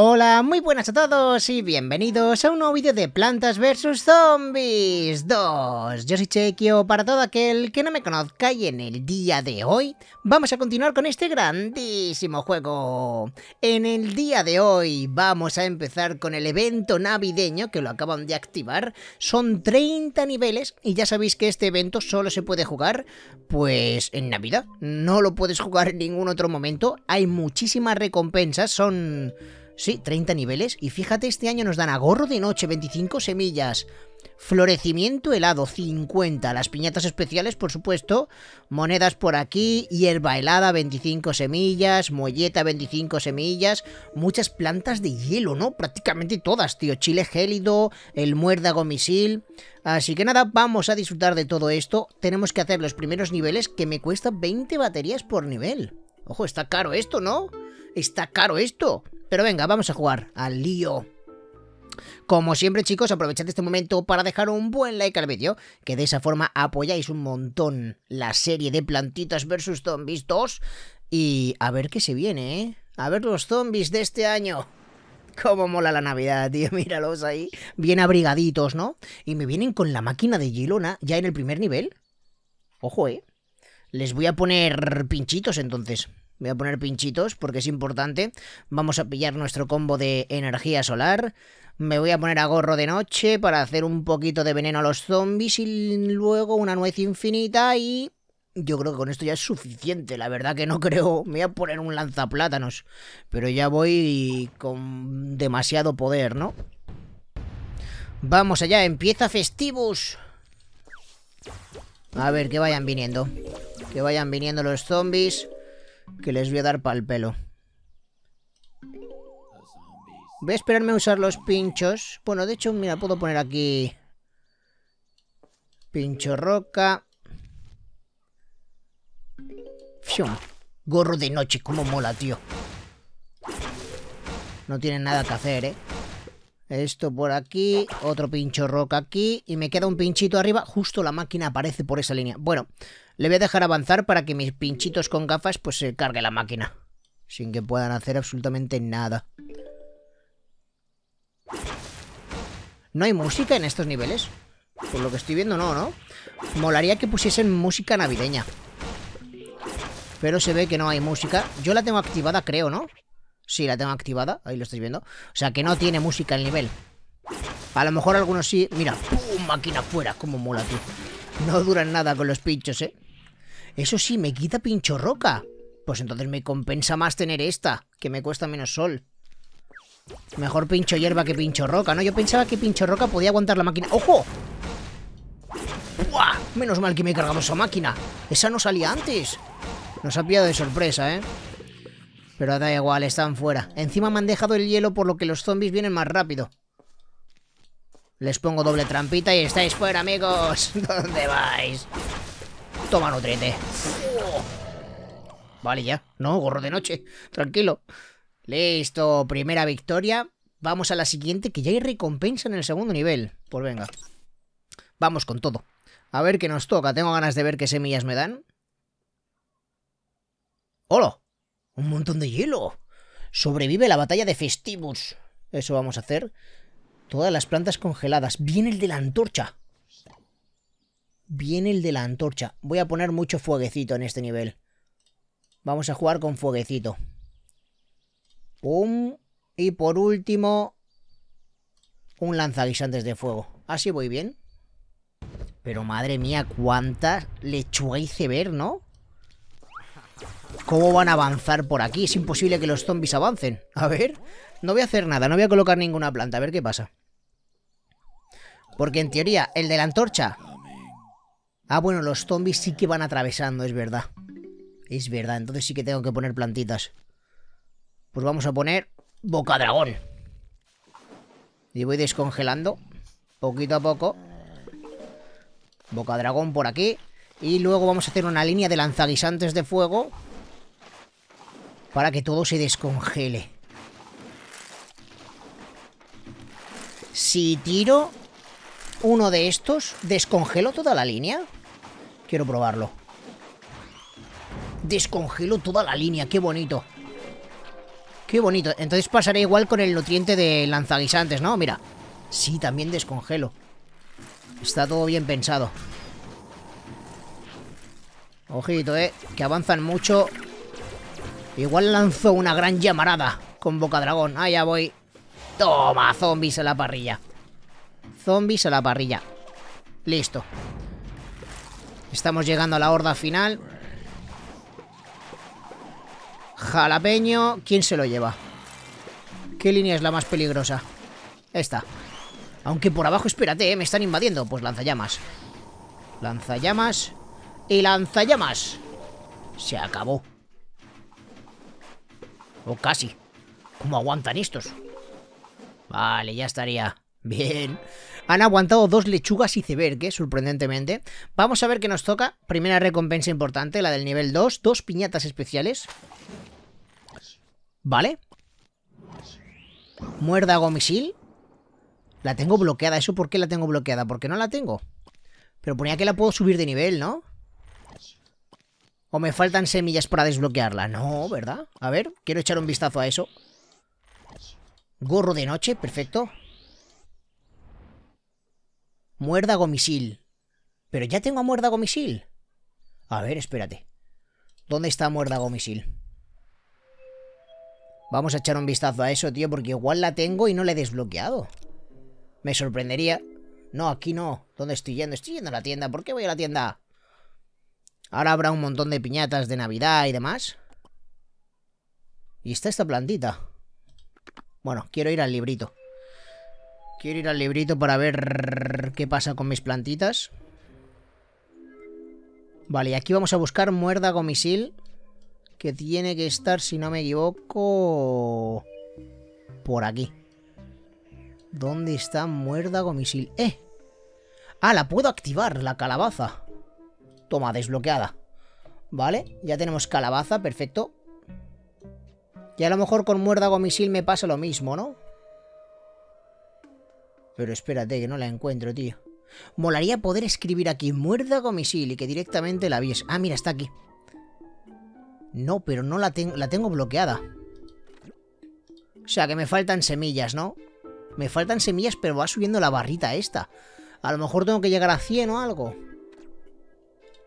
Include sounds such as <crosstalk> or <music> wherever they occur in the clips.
Hola, muy buenas a todos y bienvenidos a un nuevo vídeo de Plantas vs Zombies 2. Yo soy Chequio, para todo aquel que no me conozca y en el día de hoy vamos a continuar con este grandísimo juego. En el día de hoy vamos a empezar con el evento navideño que lo acaban de activar. Son 30 niveles y ya sabéis que este evento solo se puede jugar pues en Navidad. No lo puedes jugar en ningún otro momento. Hay muchísimas recompensas, son... Sí, 30 niveles. Y fíjate, este año nos dan agorro de noche, 25 semillas. Florecimiento helado, 50. Las piñatas especiales, por supuesto. Monedas por aquí. Hierba helada, 25 semillas. Molleta, 25 semillas. Muchas plantas de hielo, ¿no? Prácticamente todas, tío. Chile gélido, el muérdago misil. Así que nada, vamos a disfrutar de todo esto. Tenemos que hacer los primeros niveles que me cuesta 20 baterías por nivel. Ojo, está caro esto, ¿no? Está caro esto. Pero venga, vamos a jugar al lío. Como siempre chicos, aprovechad este momento para dejar un buen like al vídeo, que de esa forma apoyáis un montón la serie de plantitas versus zombies 2 y a ver qué se viene, ¿eh? A ver los zombies de este año. Cómo mola la Navidad, <laughs> tío, míralos ahí, bien abrigaditos, ¿no? Y me vienen con la máquina de Gilona ya en el primer nivel. Ojo, ¿eh? Les voy a poner pinchitos entonces. Voy a poner pinchitos porque es importante. Vamos a pillar nuestro combo de energía solar. Me voy a poner a gorro de noche para hacer un poquito de veneno a los zombies y luego una nuez infinita y... Yo creo que con esto ya es suficiente, la verdad que no creo. Me voy a poner un lanzaplátanos. Pero ya voy con demasiado poder, ¿no? Vamos allá, empieza Festivus. A ver, que vayan viniendo. Que vayan viniendo los zombies que les voy a dar pa'l pelo. Voy a esperarme a usar los pinchos. Bueno, de hecho, mira, puedo poner aquí... Pincho roca. Gorro de noche, como mola, tío. No tiene nada que hacer, ¿eh? Esto por aquí, otro pincho roca aquí y me queda un pinchito arriba. Justo la máquina aparece por esa línea. Bueno, le voy a dejar avanzar para que mis pinchitos con gafas pues se cargue la máquina. Sin que puedan hacer absolutamente nada. ¿No hay música en estos niveles? Por lo que estoy viendo no, ¿no? Molaría que pusiesen música navideña. Pero se ve que no hay música. Yo la tengo activada, creo, ¿no? Sí, la tengo activada, ahí lo estáis viendo. O sea que no tiene música el nivel. A lo mejor algunos sí. Mira, ¡pum! Máquina fuera, como mola, tío. No duran nada con los pinchos, ¿eh? Eso sí, me quita pincho roca. Pues entonces me compensa más tener esta, que me cuesta menos sol. Mejor pincho hierba que pincho roca, ¿no? Yo pensaba que pincho roca podía aguantar la máquina. ¡Ojo! ¡Buah! Menos mal que me he cargado esa máquina. Esa no salía antes. Nos ha pillado de sorpresa, ¿eh? Pero da igual, están fuera. Encima me han dejado el hielo por lo que los zombies vienen más rápido. Les pongo doble trampita y estáis fuera, amigos. <laughs> ¿Dónde vais? Toma nutriente. Vale, ya. No, gorro de noche. Tranquilo. Listo, primera victoria. Vamos a la siguiente, que ya hay recompensa en el segundo nivel. Pues venga. Vamos con todo. A ver qué nos toca. Tengo ganas de ver qué semillas me dan. ¡Hola! Un montón de hielo. Sobrevive la batalla de Festivus. Eso vamos a hacer. Todas las plantas congeladas. Viene el de la antorcha. Viene el de la antorcha. Voy a poner mucho fueguecito en este nivel. Vamos a jugar con fueguecito. Pum. Y por último... Un lanzaguisantes de fuego. Así voy bien. Pero madre mía, cuántas lechuga hice ver, ¿no? ¿Cómo van a avanzar por aquí? Es imposible que los zombies avancen. A ver, no voy a hacer nada, no voy a colocar ninguna planta, a ver qué pasa. Porque en teoría, el de la antorcha... Ah, bueno, los zombies sí que van atravesando, es verdad. Es verdad, entonces sí que tengo que poner plantitas. Pues vamos a poner boca dragón. Y voy descongelando, poquito a poco. Boca dragón por aquí. Y luego vamos a hacer una línea de lanzaguisantes de fuego para que todo se descongele. Si tiro uno de estos, ¿descongelo toda la línea? Quiero probarlo. Descongelo toda la línea, qué bonito. Qué bonito. Entonces pasaré igual con el nutriente de lanzaguisantes, ¿no? Mira. Sí, también descongelo. Está todo bien pensado. Ojito, eh. Que avanzan mucho Igual lanzó una gran llamarada con Boca Dragón. Ah, ya voy. Toma, zombies a la parrilla. Zombies a la parrilla. Listo. Estamos llegando a la horda final. Jalapeño. ¿Quién se lo lleva? ¿Qué línea es la más peligrosa? Esta. Aunque por abajo, espérate, eh, me están invadiendo. Pues lanzallamas. Lanzallamas. Y lanzallamas. Se acabó. O casi. ¿Cómo aguantan estos? Vale, ya estaría. Bien. Han aguantado dos lechugas y ceberque, ¿eh? sorprendentemente. Vamos a ver qué nos toca. Primera recompensa importante, la del nivel 2. Dos piñatas especiales. Vale. Muérdago misil. La tengo bloqueada. ¿Eso por qué la tengo bloqueada? Porque no la tengo. Pero ponía que la puedo subir de nivel, ¿no? O me faltan semillas para desbloquearla. No, ¿verdad? A ver, quiero echar un vistazo a eso. Gorro de noche, perfecto. Muerda misil. Pero ya tengo a muérdago A ver, espérate. ¿Dónde está muerda misil? Vamos a echar un vistazo a eso, tío, porque igual la tengo y no la he desbloqueado. Me sorprendería. No, aquí no. ¿Dónde estoy yendo? Estoy yendo a la tienda. ¿Por qué voy a la tienda? Ahora habrá un montón de piñatas de Navidad y demás. Y está esta plantita. Bueno, quiero ir al librito. Quiero ir al librito para ver qué pasa con mis plantitas. Vale, y aquí vamos a buscar muerda misil Que tiene que estar, si no me equivoco... Por aquí. ¿Dónde está muerda misil? ¡Eh! ¡Ah, la puedo activar, la calabaza! Toma, desbloqueada. Vale, ya tenemos calabaza, perfecto. Y a lo mejor con muérdago misil me pasa lo mismo, ¿no? Pero espérate, que no la encuentro, tío. Molaría poder escribir aquí muérdago misil y que directamente la vies. Ah, mira, está aquí. No, pero no la, tengo, la tengo bloqueada. O sea, que me faltan semillas, ¿no? Me faltan semillas, pero va subiendo la barrita esta. A lo mejor tengo que llegar a 100 o algo.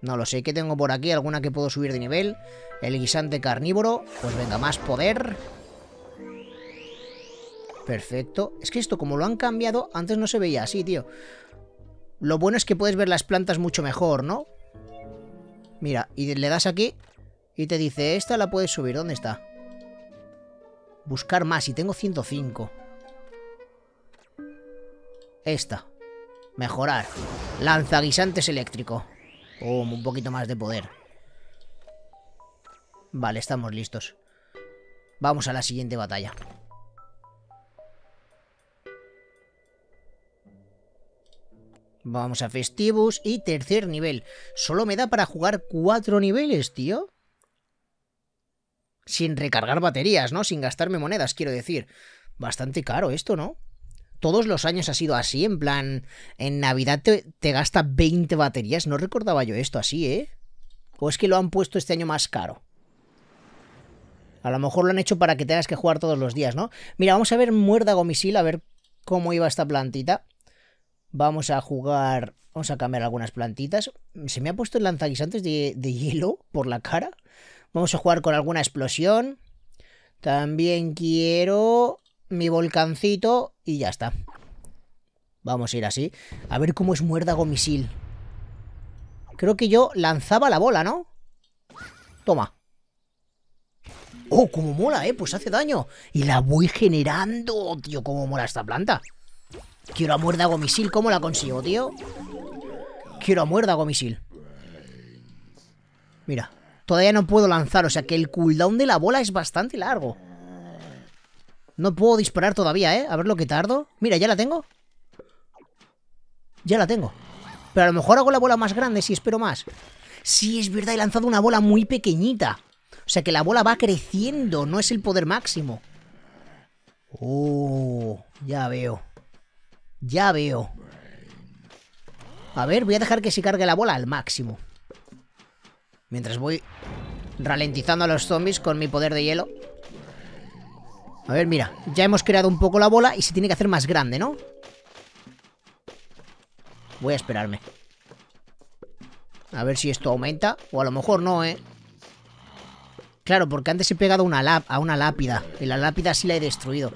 No lo sé, ¿qué tengo por aquí? ¿Alguna que puedo subir de nivel? El guisante carnívoro. Pues venga, más poder. Perfecto. Es que esto, como lo han cambiado, antes no se veía así, tío. Lo bueno es que puedes ver las plantas mucho mejor, ¿no? Mira, y le das aquí y te dice, esta la puedes subir. ¿Dónde está? Buscar más, y tengo 105. Esta. Mejorar. Lanza guisantes eléctrico. Oh, un poquito más de poder. Vale, estamos listos. Vamos a la siguiente batalla. Vamos a Festivus y tercer nivel. Solo me da para jugar cuatro niveles, tío. Sin recargar baterías, ¿no? Sin gastarme monedas, quiero decir. Bastante caro esto, ¿no? todos los años ha sido así, en plan, en Navidad te, gasta 20 baterías. No recordaba yo esto así, ¿eh? ¿O es que lo han puesto este año más caro? A lo mejor lo han hecho para que tengas que jugar todos los días, ¿no? Mira, vamos a ver muerda gomisil a ver cómo iba esta plantita. Vamos a jugar... Vamos a cambiar algunas plantitas. Se me ha puesto el lanzaguisantes de, de hielo por la cara. Vamos a jugar con alguna explosión. También quiero mi volcancito y ya está. Vamos a ir así. A ver cómo es muérdago misil. Creo que yo lanzaba la bola, ¿no? Toma. ¡Oh, cómo mola, eh! Pues hace daño. Y la voy generando. Tío, cómo mola esta planta. Quiero a muérdago misil. ¿Cómo la consigo, tío? Quiero a muérdago misil. Mira. Todavía no puedo lanzar. O sea que el cooldown de la bola es bastante largo. No puedo disparar todavía, ¿eh? A ver lo que tardo. Mira, ya la tengo. Ya la tengo. Pero a lo mejor hago la bola más grande si espero más. Sí, es verdad, he lanzado una bola muy pequeñita. O sea que la bola va creciendo, no es el poder máximo. Oh, ya veo. Ya veo. A ver, voy a dejar que se cargue la bola al máximo. Mientras voy ralentizando a los zombies con mi poder de hielo. A ver, mira, ya hemos creado un poco la bola y se tiene que hacer más grande, ¿no? Voy a esperarme. A ver si esto aumenta. O a lo mejor no, ¿eh? Claro, porque antes he pegado una a una lápida. Y la lápida sí la he destruido.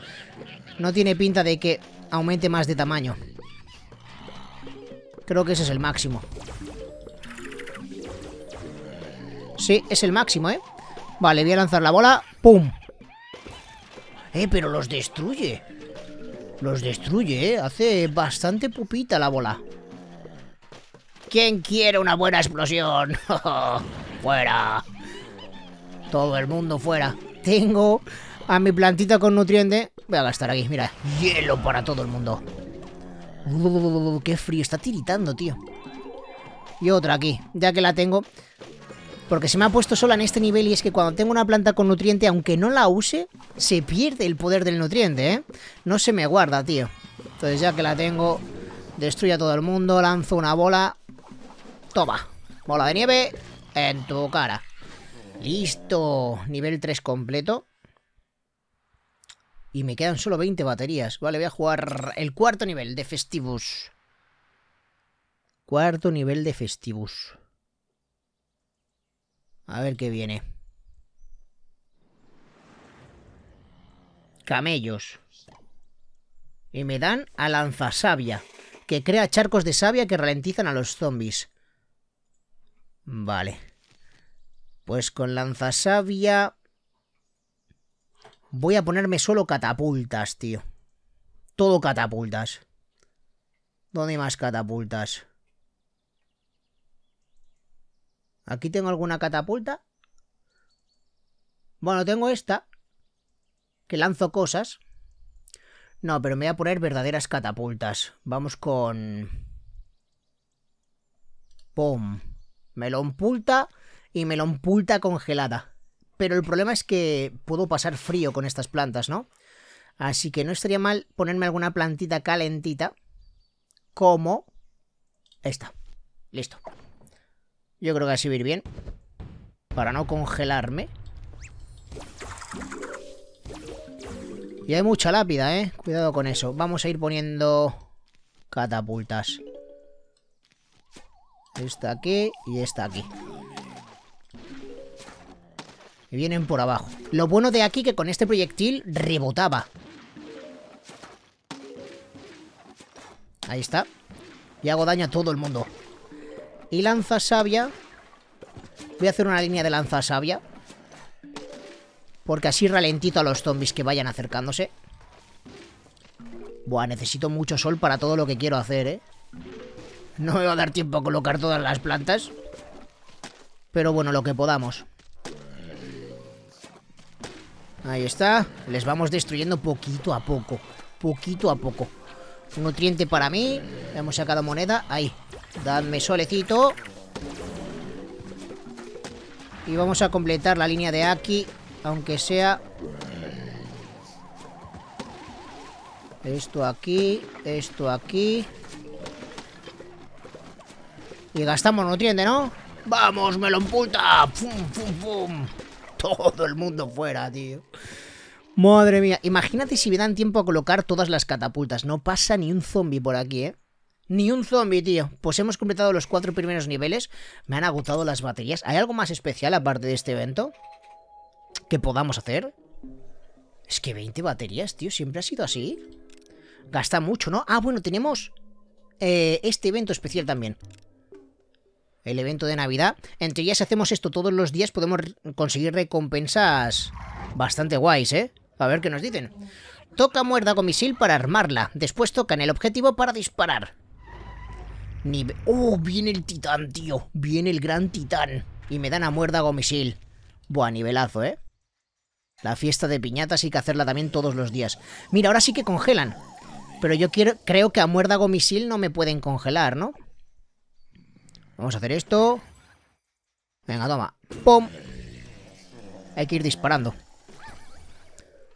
No tiene pinta de que aumente más de tamaño. Creo que ese es el máximo. Sí, es el máximo, ¿eh? Vale, voy a lanzar la bola. ¡Pum! Eh, pero los destruye. Los destruye, ¿eh? Hace bastante pupita la bola. ¿Quién quiere una buena explosión? <laughs> ¡Fuera! Todo el mundo fuera. Tengo a mi plantita con nutriente. Voy a gastar aquí, mira. Hielo para todo el mundo. ¡Qué frío! Está tiritando, tío. Y otra aquí, ya que la tengo. Porque se me ha puesto sola en este nivel y es que cuando tengo una planta con nutriente, aunque no la use, se pierde el poder del nutriente, ¿eh? No se me guarda, tío. Entonces ya que la tengo, destruye a todo el mundo, lanzo una bola. Toma, bola de nieve en tu cara. Listo, nivel 3 completo. Y me quedan solo 20 baterías. Vale, voy a jugar el cuarto nivel de Festivus. Cuarto nivel de Festivus. A ver qué viene. Camellos. Y me dan a lanzasabia, que crea charcos de savia que ralentizan a los zombies. Vale. Pues con lanzasabia... Voy a ponerme solo catapultas, tío. Todo catapultas. ¿Dónde más catapultas? Aquí tengo alguna catapulta. Bueno, tengo esta. Que lanzo cosas. No, pero me voy a poner verdaderas catapultas. Vamos con... ¡Pum! Melonpulta y melonpulta congelada. Pero el problema es que puedo pasar frío con estas plantas, ¿no? Así que no estaría mal ponerme alguna plantita calentita. Como esta. Listo. Yo creo que así va ir bien. Para no congelarme. Y hay mucha lápida, ¿eh? Cuidado con eso. Vamos a ir poniendo catapultas. Esta aquí y esta aquí. Y vienen por abajo. Lo bueno de aquí que con este proyectil rebotaba. Ahí está. Y hago daño a todo el mundo. Y lanza sabia. Voy a hacer una línea de lanza sabia. Porque así ralentito a los zombies que vayan acercándose. Buah, necesito mucho sol para todo lo que quiero hacer, ¿eh? No me va a dar tiempo a colocar todas las plantas. Pero bueno, lo que podamos. Ahí está. Les vamos destruyendo poquito a poco. Poquito a poco. Nutriente para mí. Hemos sacado moneda. Ahí. Dadme solecito. Y vamos a completar la línea de aquí. Aunque sea... Eh, esto aquí. Esto aquí. Y gastamos nutriente, ¿no? ¡Vamos, melón puta! ¡Pum, pum, pum! Todo el mundo fuera, tío. Madre mía, imagínate si me dan tiempo a colocar todas las catapultas. No pasa ni un zombie por aquí, ¿eh? Ni un zombie, tío. Pues hemos completado los cuatro primeros niveles. Me han agotado las baterías. ¿Hay algo más especial aparte de este evento? ¿Que podamos hacer? Es que 20 baterías, tío. Siempre ha sido así. Gasta mucho, ¿no? Ah, bueno, tenemos eh, este evento especial también el evento de Navidad. Entre ellas hacemos esto todos los días, podemos conseguir recompensas bastante guays, ¿eh? A ver qué nos dicen. Toca muerda con para armarla. Después toca en el objetivo para disparar. Nive ¡Oh! Viene el titán, tío. Viene el gran titán. Y me dan a muerda con misil. Buah, nivelazo, ¿eh? La fiesta de piñatas hay que hacerla también todos los días. Mira, ahora sí que congelan. Pero yo quiero, creo que a muerda gomisil no me pueden congelar, ¿no? Vamos a hacer esto. Venga, toma. ¡Pum! Hay que ir disparando.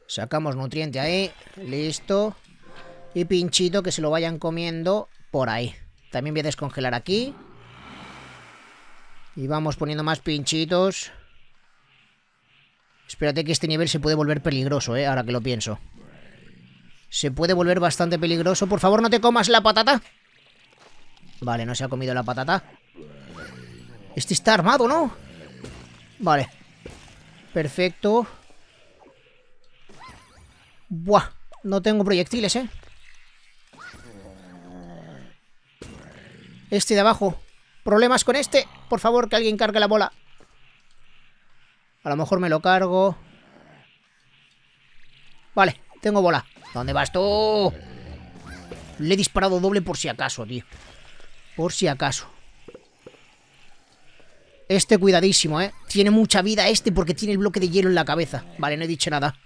Sacamos nutriente ahí. Listo. Y pinchito que se lo vayan comiendo por ahí. También voy a descongelar aquí. Y vamos poniendo más pinchitos. Espérate que este nivel se puede volver peligroso, ¿eh? Ahora que lo pienso. Se puede volver bastante peligroso. Por favor, no te comas la patata. Vale, no se ha comido la patata. Este está armado, ¿no? Vale. Perfecto. Buah, no tengo proyectiles, ¿eh? Este de abajo. Problemas con este. Por favor, que alguien cargue la bola. A lo mejor me lo cargo. Vale, tengo bola. ¿Dónde vas tú? Le he disparado doble por si acaso, tío. Por si acaso. Este cuidadísimo, ¿eh? Tiene mucha vida este porque tiene el bloque de hielo en la cabeza. Vale, no he dicho nada.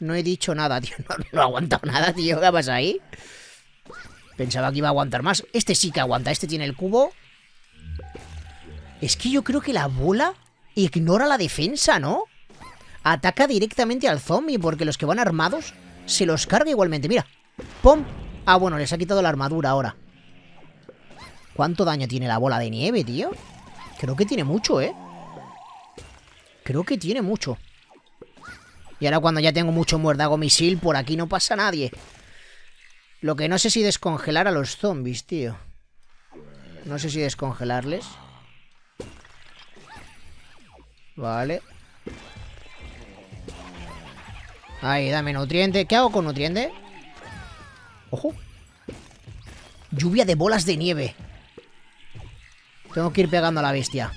No he dicho nada, <laughs> tío. No, he aguantado nada, tío. ¿Qué pasa ahí? Pensaba que iba a aguantar más. Este sí que aguanta. Este tiene el cubo. Es que yo creo que la bola ignora la defensa, ¿no? Ataca directamente al zombie porque los que van armados se los carga igualmente. Mira. ¡Pum! Ah, bueno, les ha quitado la armadura ahora. ¿Cuánto daño tiene la bola de nieve, tío? Creo que tiene mucho, ¿eh? Creo que tiene mucho. Y ahora cuando ya tengo mucho muerdago misil, por aquí no pasa nadie. Lo que no sé si descongelar a los zombies, tío. No sé si descongelarles. Vale. Ahí, dame nutriente. ¿Qué hago con nutriente? Ojo. Lluvia de bolas de nieve. Tengo que ir pegando a la bestia.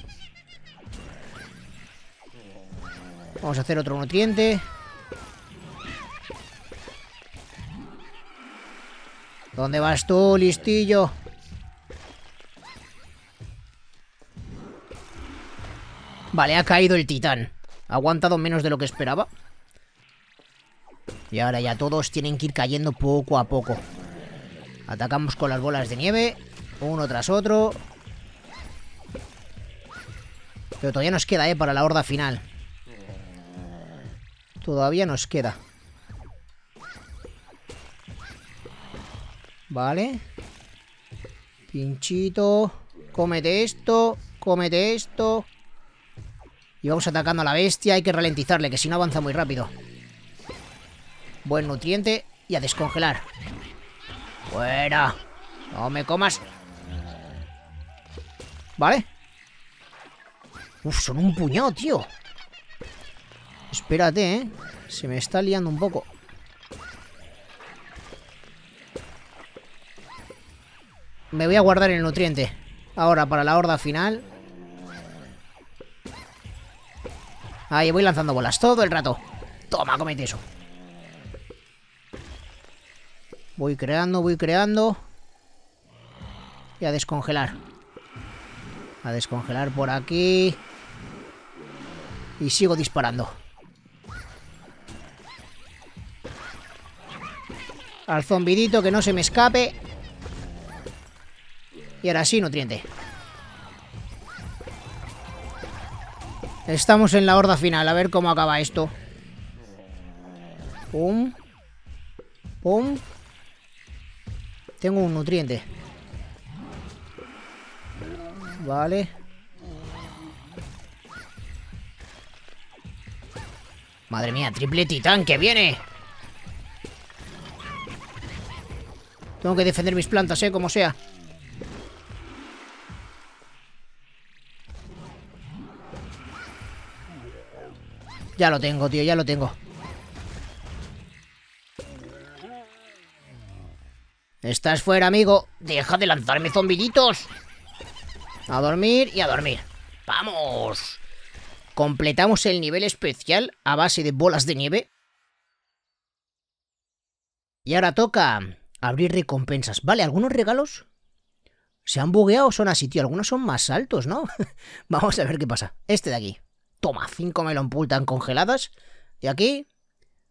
Vamos a hacer otro nutriente. ¿Dónde vas tú, listillo? Vale, ha caído el titán. Ha aguantado menos de lo que esperaba. Y ahora ya todos tienen que ir cayendo poco a poco. Atacamos con las bolas de nieve. Uno tras otro. Pero todavía nos queda, ¿eh? Para la horda final. Todavía nos queda. Vale. Pinchito. Cómete esto. Cómete esto. Y vamos atacando a la bestia. Hay que ralentizarle, que si no avanza muy rápido. Buen nutriente. Y a descongelar. Fuera. No me comas. Vale. Uf, son un puñado, tío. Espérate, ¿eh? Se me está liando un poco. Me voy a guardar el nutriente. Ahora, para la horda final. Ahí voy lanzando bolas todo el rato. Toma, comete eso. Voy creando, voy creando. Y a descongelar. A descongelar por aquí. Y sigo disparando. Al zombidito que no se me escape. Y ahora sí, nutriente. Estamos en la horda final, a ver cómo acaba esto. Pum. Pum. Tengo un nutriente. Vale. Madre mía, triple titán que viene. Tengo que defender mis plantas, eh, como sea. Ya lo tengo, tío, ya lo tengo. Estás fuera, amigo. Deja de lanzarme zombillitos. A dormir y a dormir. ¡Vamos! Completamos el nivel especial a base de bolas de nieve. Y ahora toca Abrir recompensas. Vale, algunos regalos se han bugueado, o son así, tío. Algunos son más altos, ¿no? <laughs> Vamos a ver qué pasa. Este de aquí. Toma, cinco melonpultan congeladas. Y aquí,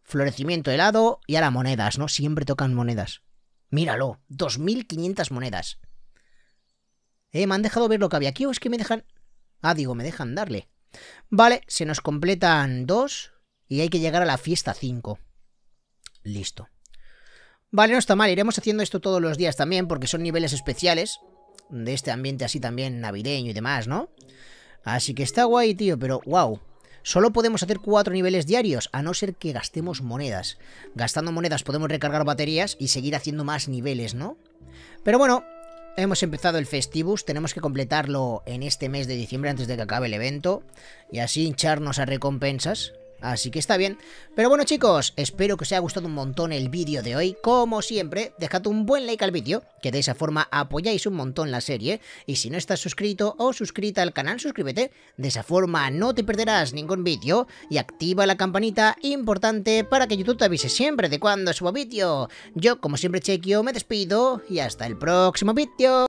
florecimiento helado y ahora monedas, ¿no? Siempre tocan monedas. Míralo, 2.500 monedas. Eh, ¿me han dejado ver lo que había aquí o es que me dejan...? Ah, digo, me dejan darle. Vale, se nos completan dos y hay que llegar a la fiesta cinco. Listo. Vale, no está mal, iremos haciendo esto todos los días también, porque son niveles especiales de este ambiente así también navideño y demás, ¿no? Así que está guay, tío, pero wow. Solo podemos hacer cuatro niveles diarios, a no ser que gastemos monedas. Gastando monedas podemos recargar baterías y seguir haciendo más niveles, ¿no? Pero bueno, hemos empezado el Festivus, tenemos que completarlo en este mes de diciembre antes de que acabe el evento, y así hincharnos a recompensas, Así que está bien. Pero bueno chicos, espero que os haya gustado un montón el vídeo de hoy. Como siempre, dejad un buen like al vídeo, que de esa forma apoyáis un montón la serie. Y si no estás suscrito o suscrita al canal, suscríbete. De esa forma no te perderás ningún vídeo. Y activa la campanita importante para que YouTube te avise siempre de cuando subo vídeo. Yo, como siempre, Chequio, me despido y hasta el próximo vídeo.